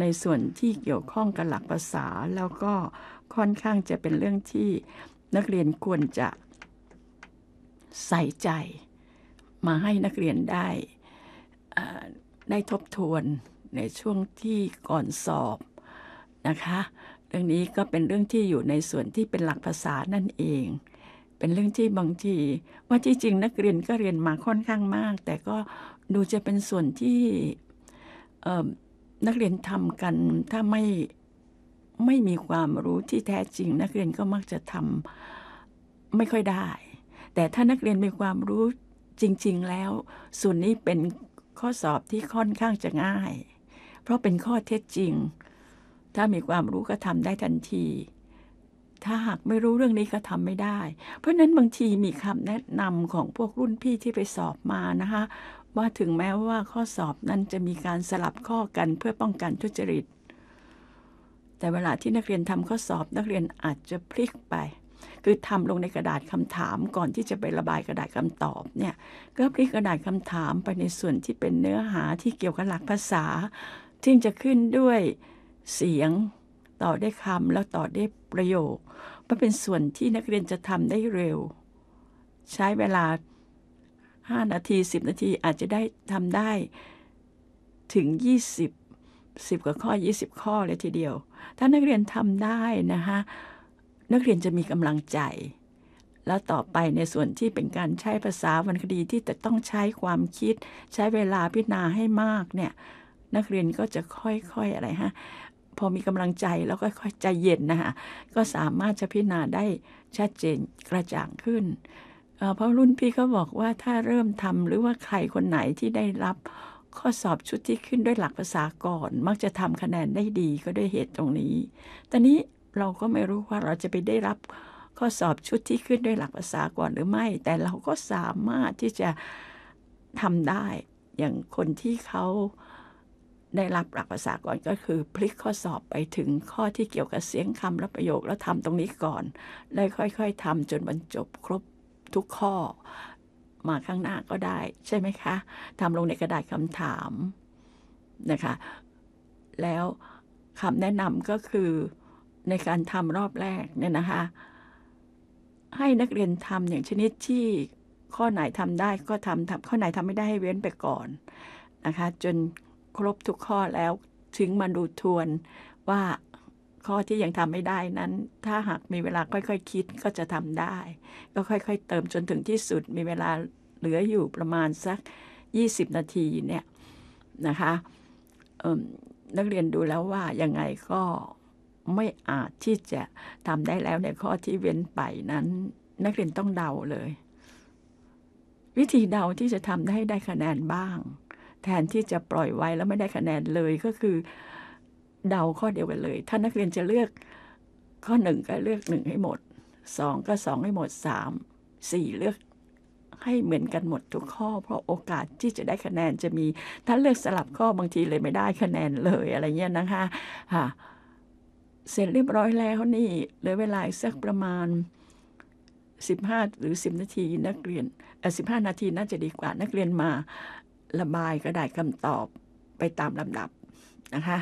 ในส่วนที่เกี่ยวข้องกับหลักภาษา แล้วก็ค่อนข้างจะเป็นเรื่องที่นักเรียนควรจะใส่ใจมาให้นักเรียนได้ได้ทบทวนในช่วงที่ก่อนสอบนะคะเรื่องนี้ก็เป็นเรื่องที่อยู่ในส่วนที่เป็นหลักภาษานั่นเอง เป็นเรื่องที่บางทีว่าที่จริงนักเรียนก็เรียนมาค่อนข้างมาก แต่ก็ดูจะเป็นส่วนที่นักเรียนทำกันถ้าไม่ไม่มีความรู้ที่แท้จริง นักเรียนก็มักจะทำไม่ค่อยได้แต่ถ้านักเรียนมีความรู้จริง ๆแล้ว ส่วนนี้เป็นข้อสอบที่ค่อนข้างจะง่าย เพราะเป็นข้อเท็จจริง ถ้ามีความรู้ก็ทำได้ทันที ถ้าหากไม่รู้เรื่องนี้ก็ทำไม่ได้ เพราะนั้นบางทีมีคำแนะนำของพวกรุ่นพี่ที่ไปสอบมานะคะว่าถึงแม้ว่าข้อสอบนั้นจะมีการสลับข้อกันเพื่อป้องกันทุจริตแต่เวลาที่นักเรียนทำข้อสอบนักเรียนอาจจะพลิกไปคือทำลงในกระดาษคำถามก่อนที่จะไประบายกระดาษคำตอบ เนี่ย ก็พลิกกระดาษคำถามไปในส่วนที่เป็นเนื้อหาที่เกี่ยวกับหลักภาษาซึ่งจะขึ้นด้วยเสียง ต่อได้คำแล้วต่อได้ประโยคมันเป็นส่วนที่นักเรียนจะทำได้เร็ว ใช้เวลา5นาที10นาทีอาจจะได้ทำได้ ถึง20 10กว่าข้อ20ข้อเลยทีเดียว ถ้านักเรียนทำได้นะคะนักเรียนจะมีกำลังใจ แล้วต่อไปในส่วนที่เป็นการใช้ภาษาวรรณคดีที่จะต้องใช้ความคิด ใช้เวลาพิจารณาให้มากเนี่ย นักเรียนก็จะค่อยๆอะไรฮะพอมีกำลังใจแล้วก็ค่อยใจเย็นนะคะก็สามารถจะพิจารณาได้ชัดเจนกระจ่างขึ้นเพราะรุ่นพี่ก็บอกว่าถ้าเริ่มทำหรือว่าใครคนไหนที่ได้รับข้อสอบชุดที่ขึ้นด้วยหลักภาษาก่อน มักจะทำคะแนนได้ดีก็ด้วยเหตุตรงนี้ ตอนนี้เราก็ไม่รู้ว่าเราจะไปได้รับข้อสอบชุดที่ขึ้น ด้วยหลักภาษาก่อนหรือไม่ แต่เราก็สามารถที่จะทำได้ อย่างคนที่เขาได้รับหลักภาษาก่อนก็คือ พลิกข้อสอบไปถึงข้อที่เกี่ยวกับเสียงคำและประโยคแล้วทำตรงนี้ก่อนแล้วค่อย ๆทำจนบรรจบครบทุกข้อมาข้างหน้าก็ได้ใช่ไหมคะทำลงในกระดาษคำถามนะคะ แล้วคำแนะนำก็คือในการทำรอบแรกเนี่ยนะคะให้นักเรียนทำอย่างชนิดที่ข้อไหนทำได้ก็ทำทำข้อไหนทำไม่ได้ให้เว้นไปก่อนนะคะจนครบทุกข้อแล้วถึงมาดูทวนว่าข้อที่ยังทำไม่ได้นั้น ถ้าหากมีเวลาค่อย ๆคคิดก็จะทำได้ ก็ค่อยๆ เติมจนถึงที่สุดมีเวลาเหลืออยู่ประมาณสัก 20 นาทีเนี่ยนะคะนักเรียนดูแล้วว่ายังไงก็ไม่อาจที่จะทำได้แล้วในข้อที่เว้นไปนั้น นักเรียนต้องเดาเลย วิธีเดาที่จะทำได้ได้คะแนนบ้าง แทนที่จะปล่อยไว้แล้วไม่ได้คะแนนเลยก็คือเดาข้อเดียวกันเลย ถ้านักเรียนจะเลือกข้อหนึ่งก็เลือกหนึ่งให้หมดสองก็สองให้หมดสามสี่เลือก ให้เหมือนกันหมดทุกข้อ เพราะโอกาสที่จะได้คะแนนจะมี ถ้าเลือกสลับข้อบางทีเลยไม่ได้คะแนนเลยอะไรเงี้ยนะคะ ค่ะเสร็จเรียบร้อยแล้วนี่เหลือเวลาสักประมาณ 15 หรือ 10 นาทีนักเรียนสิบห้านาทีน่าจะดีกว่านักเรียนมาระบายกระดาษคำตอบไปตามลำดับนะคะ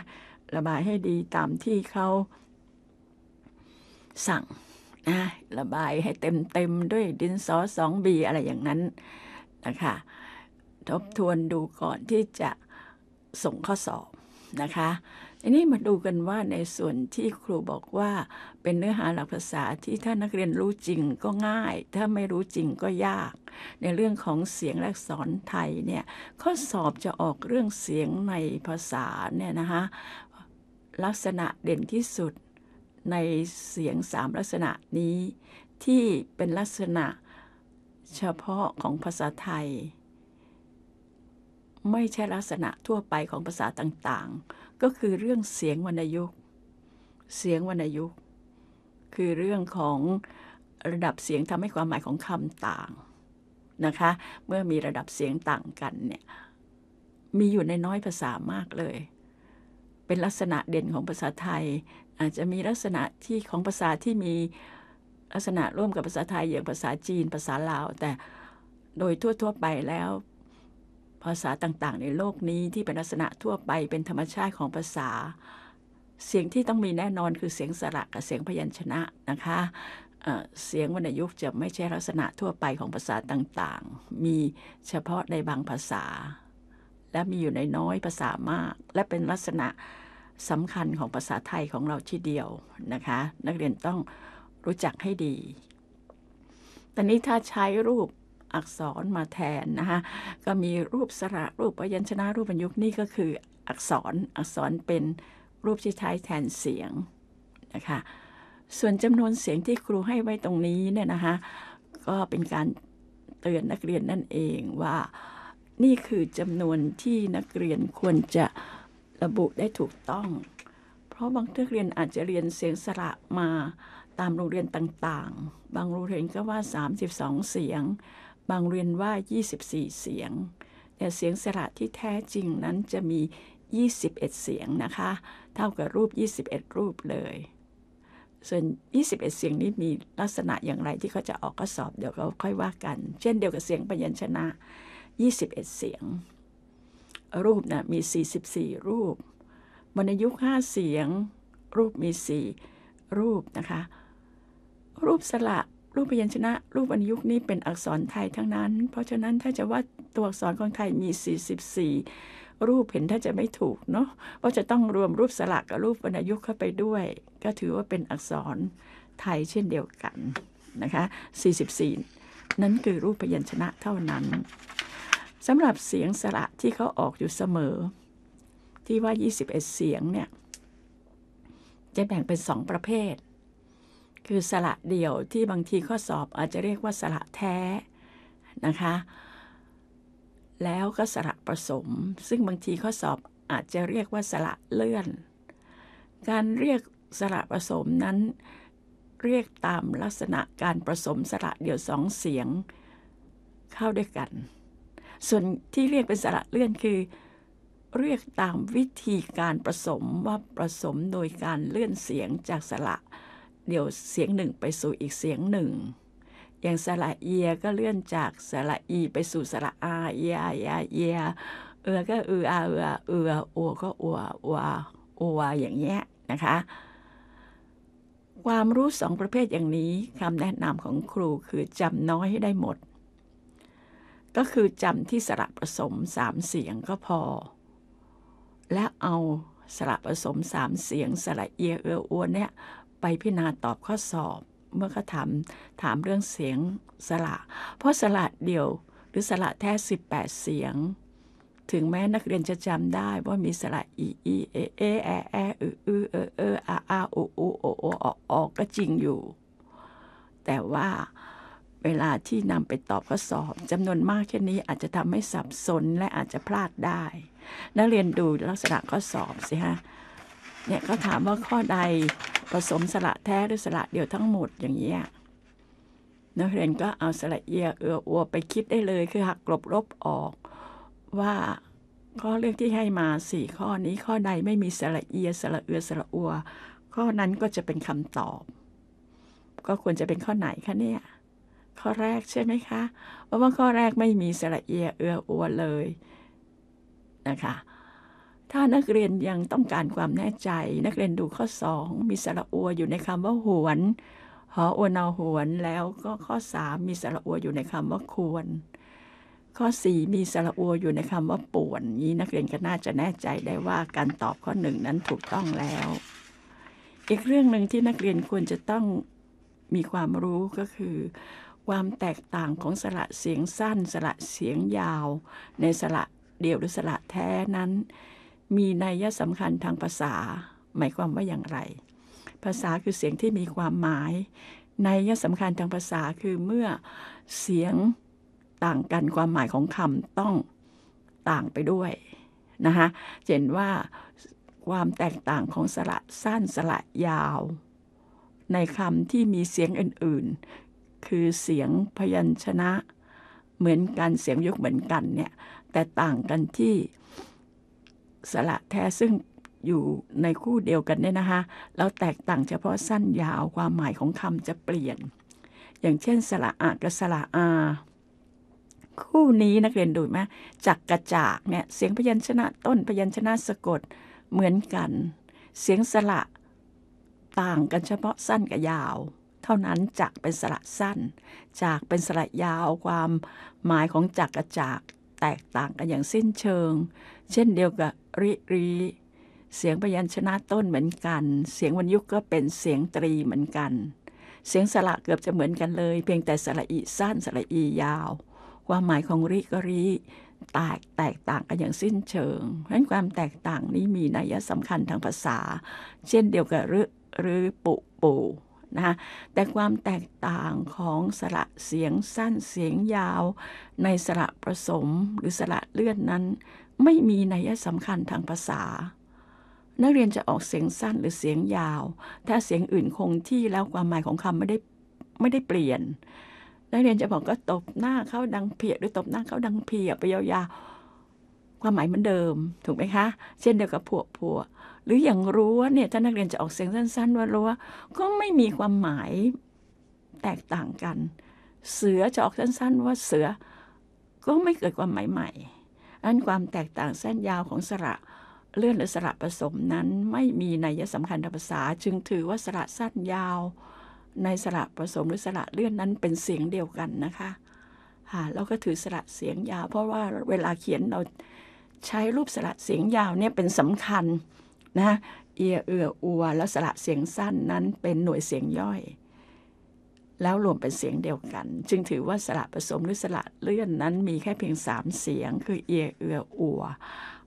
ระบายให้ดีตามที่เขาสั่งนะระบายให้เต็มเต็มด้วยดินสอสองบีอะไรอย่างนั้น นะคะ ทบทวนดูก่อนที่จะส่งข้อสอบนะคะอันนี้มาดูกันว่าในส่วนที่ครูบอกว่าเป็นเนื้อหาหลักภาษาที่ถ้านักเรียนรู้จริงก็ง่าย ถ้าไม่รู้จริงก็ยาก ในเรื่องของเสียงและอัไทยเนี่ยข้อสอบจะออกเรื่องเสียงในภาษาเนี่ยนะคะลักษณะเด่นที่สุดในเสียงสามลักษณะนี้ ที่เป็นลักษณะเฉพาะของภาษาไทย ไม่ใช่ลักษณะทั่วไปของภาษาต่างๆก็คือเรื่องเสียงวรรณยุกเสียงวรรณยุกคือเรื่องของระดับเสียงทำให้ความหมายของคำต่างนะคะ เมื่อมีระดับเสียงต่างกันเนี่ยมีอยู่ในน้อยภาษามากเลย เป็นลักษณะเด่นของภาษาไทย อาจจะมีลักษณะที่ของภาษาที่มีลักษณะร่วมกับภาษาไทยอย่างภาษาจีนภาษาลาวแต่โดยทั่วๆไปแล้วภาษาต่างๆในโลกนี้ที่เป็นลักษณะทั่วไปเป็นธรรมชาติของภาษา เสียงที่ต้องมีแน่นอนคือเสียงสระ กับเสียงพยัญชนะนะคะเสียงวรรณยุกต์จะไม่ใช่ลักษณะทั่วไปของภาษาต่างๆ มีเฉพาะในบางภาษา และมีอยู่ในน้อยภาษามาก และเป็นลักษณะสำคัญของภาษาไทยของเราที่เดียวนะคะ นักเรียนต้องรู้จักให้ดี ตอนนี้ถ้าใช้รูปอักษรมาแทน นะคะ ก็มีรูปสระรูปพยัญชนะรูปบรรยุกนี่ก็คืออักษรอักษรเป็นรูปที่ใช้แทนเสียงนะคะ ส่วนจำนวนเสียงที่ครูให้ไว้ตรงนี้เนี่ยนะคะ ก็เป็นการเตือนนักเรียนนั่นเองว่านี่คือจำนวนที่นักเรียนควรจะระบุได้ถูกต้อง เพราะบางนักเรียนอาจจะเรียนเสียงสระมาตามโรงเรียนต่างๆ บางโรงเรียนก็ว่า 32 เสียงบางเรียนว่า 24 เสียง แต่เสียงสระที่แท้จริงนั้นจะมี 21 เสียง นะคะ เท่ากับรูป 21 รูปเลย ส่วน21 เสียงนี้มีลักษณะอย่างไรที่เขาจะออกก็สอบเดี๋ยวเราค่อยว่ากัน เช่นเดียวกับเสียงปัญญชนะ 21 เสียง รูปนะมี 44 รูปวรรณยุกต์5เสียง รูปมี 4 รูปนะคะ รูปสระรูปพยัญชนะ รูปอันยุคนี้เป็นอักษรไทยทั้งนั้น เพราะฉะนั้นถ้าจะว่าตัวอักษรของไทยมี 44 รูปเห็นถ้าจะไม่ถูกเนาะว่าจะต้องรวมรูปสลักกับรูปวรรณยุกต์เข้าไปด้วย ก็ถือว่าเป็นอักษรไทยเช่นเดียวกันนะคะ 44 นั้นคือรูปพยัญชนะเท่านั้นสำหรับเสียงสระที่เขาออกอยู่เสมอ ที่ว่า 21 เสียงเนี่ยจะแบ่งเป็นสองประเภทคือสระเดี่ยวที่บางทีข้อสอบอาจจะเรียกว่าสระแท้นะคะแล้วก็สระผสม ซึ่งบางทีข้อสอบอาจจะเรียกว่าสระเลื่อน การเรียกสระผสมนั้น เรียกตามลักษณะการผสมสระเดี่ยวสองเสียง เข้าด้วยกัน ส่วนที่เรียกเป็นสระเลื่อน คือ เรียกตามวิธีการผสมว่าผสมโดยการเลื่อนเสียงจากสระเดี๋ยวเสียงหนึ่งไปสู่อีกเสียงหนึ่ง อย่างสระเอียก็เลื่อนจากสระอีไปสู่สระอาเอียเอียเอียเอือก็เอออาเอือเอืออัวก็อัวอัวอัวอย่างเงี้ยนะคะ ความรู้สองประเภทอย่างนี้ คำแนะนำของครูคือจำน้อยให้ได้หมด ก็คือจำที่สระผสมสามเสียงก็พอ และเอาสระผสมสามเสียงสระเอียเอืออัว เนี่ยไปพิจารณาตอบข้อสอบเมื่อเขาถามถามเรื่องเสียงสระเพราะสระเดี่ยวหรือสระแท้18 เสียง ถึงแม้นักเรียนจะจำได้ว่ามีสระอีอีเอเอแอแออืออือเออเอออาอาโอโอโอโอออกออกก็จริงอยู่ แต่ว่าเวลาที่นำไปตอบข้อสอบจำนวนมากแค่นี้อาจจะทำให้สับสนและอาจจะพลาดได้ นักเรียนดูลักษณะข้อสอบสิฮะเนี่ยเขาถามว่าข้อใดผสมสระแท้หรือสระเดียวทั้งหมดอย่างเงี้ยนักเรียนก็เอาสระเอียเอืออัวไปคิดได้เลย คือหักกลบลบออกว่าข้อเลือกที่ให้มาสี่ข้อนี้ ข้อใดไม่มีสระเอียสระเอือสระอัว ข้อนั้นก็จะเป็นคำตอบ ก็ควรจะเป็นข้อไหนคะเนี่ยข้อแรกใช่ไหมคะ เพราะว่าข้อแรกไม่มีสระเอียเอืออัวเลยนะคะถ้านักเรียนยังต้องการความแน่ใจ นักเรียนดูข้อ2มีสระอัวอยู่ในคำว่าหวนหออวนอหวน แล้วก็ข้อ3มีสระอัวอยู่ในคำว่าควร ข้อ4มีสระอัวอยู่ในคำว่าป่วนนี้นักเรียนก็น่าจะแน่ใจได้ว่าการตอบข้อหนึ่งนั้นถูกต้องแล้ว อีกเรื่องหนึ่งที่นักเรียนควรจะต้องมีความรู้ก็คือ ความแตกต่างของสระเสียงสั้น สระเสียงยาว ในสระเดียวหรือสระแท้นั้นมีนัยสำคัญทางภาษา หมายความว่าอย่างไร ภาษาคือเสียงที่มีความหมายนัยสำคัญทางภาษาคือเมื่อเสียงต่างกันความหมายของคำต้องต่างไปด้วยนะคะเห็นว่าความแตกต่างของสระสั้นสระยาว ในคำที่มีเสียงอื่น ๆ คือเสียงพยัญชนะ เหมือนกันเสียงยกเหมือนกันเนี่ยแต่ต่างกันที่สระแท้ซึ่งอยู่ในคู่เดียวกันเนี่ยนะคะเราแตกต่างเฉพาะสั้นยาว ความหมายของคำจะเปลี่ยน อย่างเช่น สระอากับสระอา คู่นี้นักเรียนดูไหมจักกระจากเนี่ยเสียงพยัญชนะต้นพยัญชนะสะกดเหมือนกัน เสียงสระต่างกันเฉพาะสั้นกับยาว เท่านั้นจักเป็นสระสั้น จากเป็นสระยาวความหมายของจักกระจาก แตกต่างกันอย่างสิ้นเชิง เช่นเดียวกับริรีเสียงพยัญชนะต้นเหมือนกัน เสียงวรรยุกก็เป็นเสียงตรีเหมือนกัน เสียงสระเกือบจะเหมือนกันเลย เพียงแต่สระอีสั้นสระอียาวความหมายของริกรีแตกแตกต่างกันอย่างสิ้นเชิงเพราะนั้นความแตกต่างนี้มีนัยสำคัญทางภาษา เช่นเดียวกับรึหรือปุปูนะแต่ความแตกต่างของสระเสียงสั้นเสียงยาว ในสระผสมหรือสระเลื่อนนั้นไม่มีนัยสำคัญทางภาษา นักเรียนจะออกเสียงสั้นหรือเสียงยาว ถ้าเสียงอื่นคงที่แล้วความหมายของคำไม่ได้ไม่ได้เปลี่ยน นักเรียนจะบอกก็ตบหน้าเขาดังเพียหรือตบหน้าเขาดังเพียไปยาวๆความหมายเหมือนเดิม ถูกไหมคะ เช่นเดียวกับผัวผัว หรืออย่างรั้วเนี่ยถ้านักเรียนจะออกเสียงสั้นๆ ว่ารั้วก็ไม่มีความหมายแตกต่างกัน เสือจะออกสั้นๆว่าเสือ ก็ไม่เกิดความหมายใหม่นั้นความแตกต่างเส้นยาวของสระเลื่อนหรือสระผสมนั้นไม่มีในัยสำคัญทางภาษาจึงถือว่าสระสั้นยาว ในสระผสมหรือสระเลื่อนนั้นเป็นเสียงเดียวกันนะคะค่ะล้วก็ถือสระเสียงยาว เพราะว่าเวลาเขียนเราใช้รูปสระเสียงยาวเนี่ยเป็นสำคัญนะเอียเอืออัว แล้วสระเสียงสั้นนั้นเป็นหน่วยเสียงย่อยแล้วรวมเป็นเสียงเดียวกัน จึงถือว่าสระผสมหรือสระเลื่อนนั้น มีแค่เพียงสามเสียงคือเอเอืออัว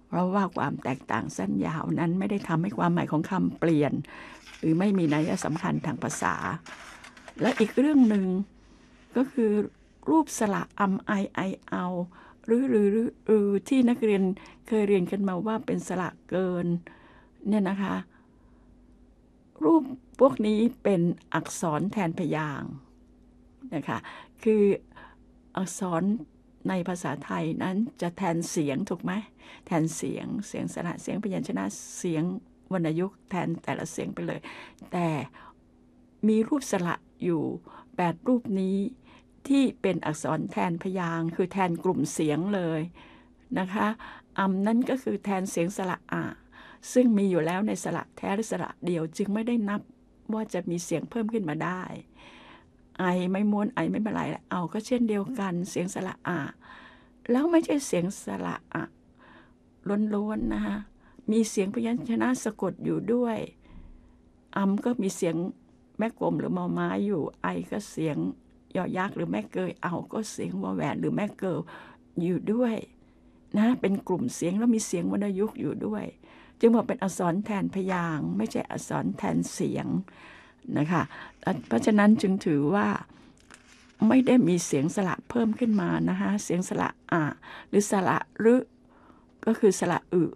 เพราะว่าความแตกต่างสั้นยาวนั้นไม่ได้ทำให้ความหมายของคำเปลี่ยน หรือไม่มีนัยสำคัญทางภาษา และอีกเรื่องหนึ่งก็คือรูปสระอำไอไอเอาหรือหรือหรือออที่นักเรียนเคยเรียนกันมาว่าเป็นสระเกินเนี่ยนะคะรูปพวกนี้เป็นอักษรแทนพยางค์นะคะ คืออักษรในภาษาไทยนั้นจะแทนเสียงถูกไหม แทนเสียง เสียงสระ เสียงพยัญชนะ เสียงวรรณยุกต์ แทนแต่ละเสียงไปเลย แต่มีรูปสระอยู่แดรูปนี้ที่เป็นอักษรแทนพยางคือแทนกลุ่มเสียงเลยนะคะอำนั้นก็คือแทนเสียงสระอะซึ่งมีอยู่แล้วในสระแท้หรือสระเดียวจึงไม่ได้นับว่าจะมีเสียงเพิ่มขึ้นมาได้ไอไม่ม้วนไอไม่เป็นไรลเอาก็เช่นเดียวกัน เสียงสระอะแล้วไม่ใช่เสียงสระอะ ล้วนๆนะคะ มีเสียงพยัญชนะสะกดอยู่ด้วย อำก็มีเสียงแม่กลมหรือมอไม้อยู่ ไอก็เสียงยอยักษ์หรือแม่เกย เอาก็เสียงวอแหวนหรือแม่เกิอยู่ด้วย นะ เป็นกลุ่มเสียงแล้วมีเสียงวรรณยุกต์อยู่ด้วย จึงบอกเป็นอักษรแทนพยางไม่ใช่อักษรแทนเสียงนะคะเพราะฉะนั้นจึงถือว่าไม่ได้มีเสียงสระเพิ่มขึ้นมานะคะ เสียงสระอะหรือสระรึก็คือสระออ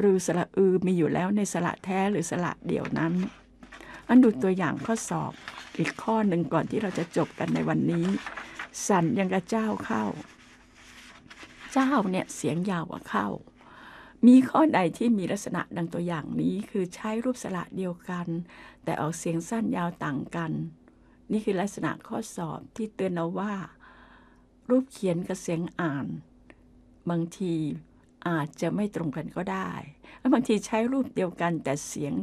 หรือสระอือมีอยู่แล้วในสระแท้หรือสระเดี่ยวนั้น อันดูตัวอย่างข้อสอบอีกข้อหนึ่งก่อนที่เราจะจบกันในวันนี้ สันยังกระเจ้าเข้า เจ้าเนี่ยเสียงยาวกว่าเข้ามีข้อใดที่มีลักษณะดังตัวอย่างนี้คือใช้รูปสระเดียวกัน แต่ออกเสียงสั้นยาวต่างกัน นี่คือลักษณะข้อสอบที่เตือนเราว่า รูปเขียนกับเสียงอ่าน บางทีอาจจะไม่ตรงกันก็ได้ และบางทีใช้รูปเดียวกันแต่เสียง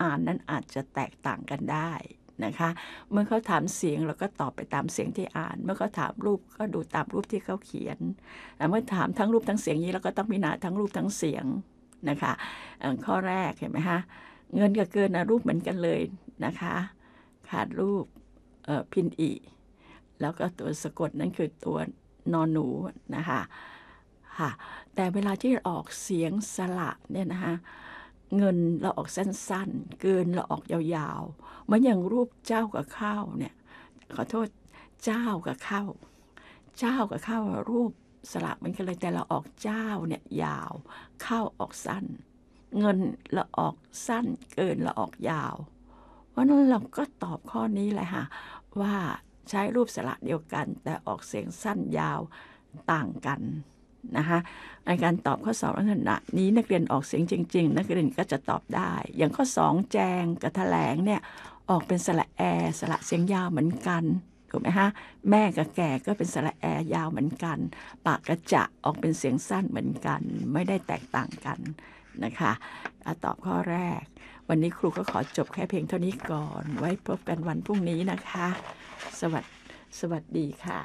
อ่านนั้นอาจจะแตกต่างกันได้นะคะเมื่อเขาถามเสียง เราก็ตอบไปตามเสียงที่อ่าน เมื่อเขาถามรูปก็ดูตามรูปที่เขาเขียนแเมื่อถามทั้งรูปทั้งเสียงนี้เราก็ต้องพิจารณาทั้งรูปทั้งเสียงนะคะข้อแรกเห็นไหมคะเงินกับเกินรูปเหมือนกันเลยนะคะ ขาดรูปพินอีแล้วก็ตัวสะกดนั่นคือตัวนอนหนูนะคะค่ะแต่เวลาที่ออกเสียงสระเนี่ยนะคะเงินเราออกสั้นๆเกินเราออกยาวๆมันอย่างรูปเจ้ากับข้าวเนี่ย ขอโทษเจ้ากับข้าวเจ้ากับข้าวรูปสลับเหมือนกันเลยแต่เราออกเจ้าเนี่ยยาวข้าวออกสั้น เงินเราออกสั้น เกินเราออกยาวเพราะนั้นเราก็ตอบข้อนี้เลยค่ะว่าใช้รูปสลักเดียวกันแต่ออกเสียงสั้นยาวต่างกันนะคะในการตอบข้อสอบลักษณะนี้นักเรียนออกเสียงจริง ๆ นักเรียนก็จะตอบได้ อย่างข้อ 2 แจงกับแถลงเนี่ยออกเป็นสระแอ สระเสียงยาวเหมือนกันถูกไหมฮะแม่กับแก่ก็เป็นสระแอยาวเหมือนกันปากกระจะออกเป็นเสียงสั้นเหมือนกัน ไม่ได้แตกต่างกันนะคะอาตอบข้อแรก วันนี้ครูก็ขอจบแค่เพียงเท่านี้ก่อน ไว้พบกันวันพรุ่งนี้นะคะ สวัสสวัสดีค่ะ